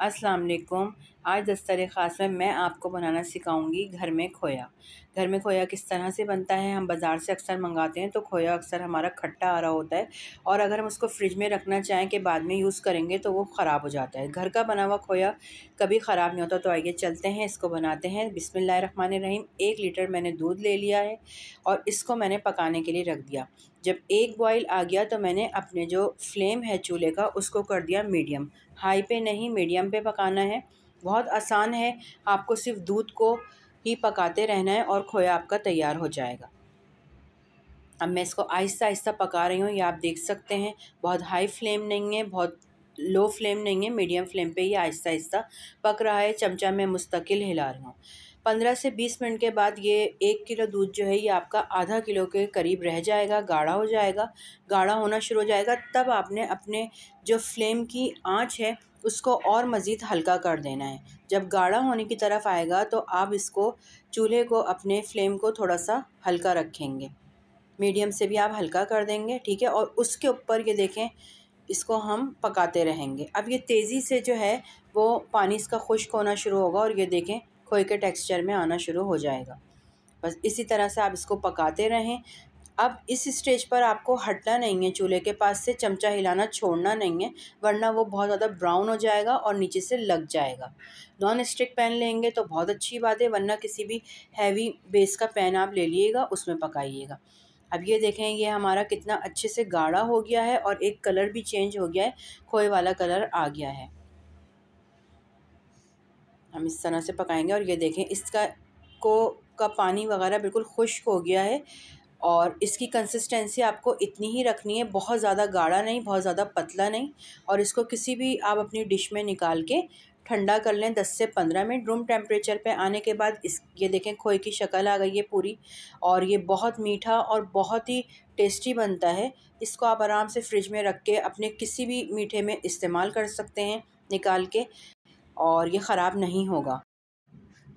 अस्सलाम आज दस्तर ख़ास में मैं आपको बनाना सिखाऊंगी घर में खोया घर में खोया किस तरह से बनता है हम बाज़ार से अक्सर मंगाते हैं तो खोया अक्सर हमारा खट्टा आ रहा होता है और अगर हम उसको फ्रिज में रखना चाहें कि बाद में यूज़ करेंगे तो वो ख़राब हो जाता है घर का बना हुआ खोया कभी ख़राब नहीं होता तो आइए चलते हैं इसको बनाते हैं बिसमिल्ल रहीम एक लीटर मैंने दूध ले लिया है और इसको मैंने पकाने के लिए रख दिया जब एक बॉयल आ गया तो मैंने अपने जो फ्लेम है चूल्हे का उसको कर दिया मीडियम हाई पे नहीं मीडियम पे पकाना है बहुत आसान है आपको सिर्फ दूध को ही पकाते रहना है और खोया आपका तैयार हो जाएगा अब मैं इसको आहिस्ता आहिस्ता पका रही हूँ ये आप देख सकते हैं बहुत हाई फ्लेम नहीं है बहुत लो फ्लेम नहीं है मीडियम फ्लेम पे ये आहिस्ता आहिस्ता पक रहा है चमचा मैं मुस्तकिल हिला रही हूँ पंद्रह से बीस मिनट के बाद ये एक किलो दूध जो है ये आपका आधा किलो के करीब रह जाएगा गाढ़ा हो जाएगा गाढ़ा होना शुरू हो जाएगा तब आपने अपने जो फ्लेम की आँच है उसको और मज़ीद हल्का कर देना है जब गाढ़ा होने की तरफ आएगा तो आप इसको चूल्हे को अपने फ्लेम को थोड़ा सा हल्का रखेंगे मीडियम से भी आप हल्का कर देंगे ठीक है और उसके ऊपर ये देखें इसको हम पकाते रहेंगे अब ये तेज़ी से जो है वो पानी इसका खुश्क होना शुरू होगा और ये देखें खोए के टेक्सचर में आना शुरू हो जाएगा बस इसी तरह से आप इसको पकाते रहें अब इस स्टेज पर आपको हटना नहीं है चूल्हे के पास से चमचा हिलाना छोड़ना नहीं है वरना वो बहुत ज़्यादा ब्राउन हो जाएगा और नीचे से लग जाएगा नॉन स्टिक पैन लेंगे तो बहुत अच्छी बात है वरना किसी भी हैवी बेस का पैन आप ले लीजिएगा उसमें पकाइएगा अब ये देखें ये हमारा कितना अच्छे से गाढ़ा हो गया है और एक कलर भी चेंज हो गया है खोए वाला कलर आ गया है हम इस तरह से पकाएंगे और ये देखें इसका को का पानी वगैरह बिल्कुल खुश्क हो गया है और इसकी कंसिस्टेंसी आपको इतनी ही रखनी है बहुत ज़्यादा गाढ़ा नहीं बहुत ज़्यादा पतला नहीं और इसको किसी भी आप अपनी डिश में निकाल के ठंडा कर लें 10 से 15 मिनट रूम टेम्परेचर पे आने के बाद इस ये देखें खोए की शक्ल आ गई है पूरी और ये बहुत मीठा और बहुत ही टेस्टी बनता है इसको आप आराम से फ्रिज में रख के अपने किसी भी मीठे में इस्तेमाल कर सकते हैं निकाल के और ये ख़राब नहीं होगा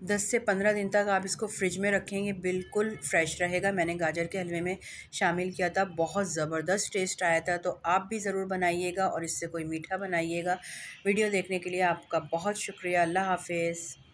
दस से पंद्रह दिन तक आप इसको फ्रिज में रखेंगे बिल्कुल फ्रेश रहेगा मैंने गाजर के हलवे में शामिल किया था बहुत ज़बरदस्त टेस्ट आया था तो आप भी ज़रूर बनाइएगा और इससे कोई मीठा बनाइएगा वीडियो देखने के लिए आपका बहुत शुक्रिया अल्लाह हाफिज़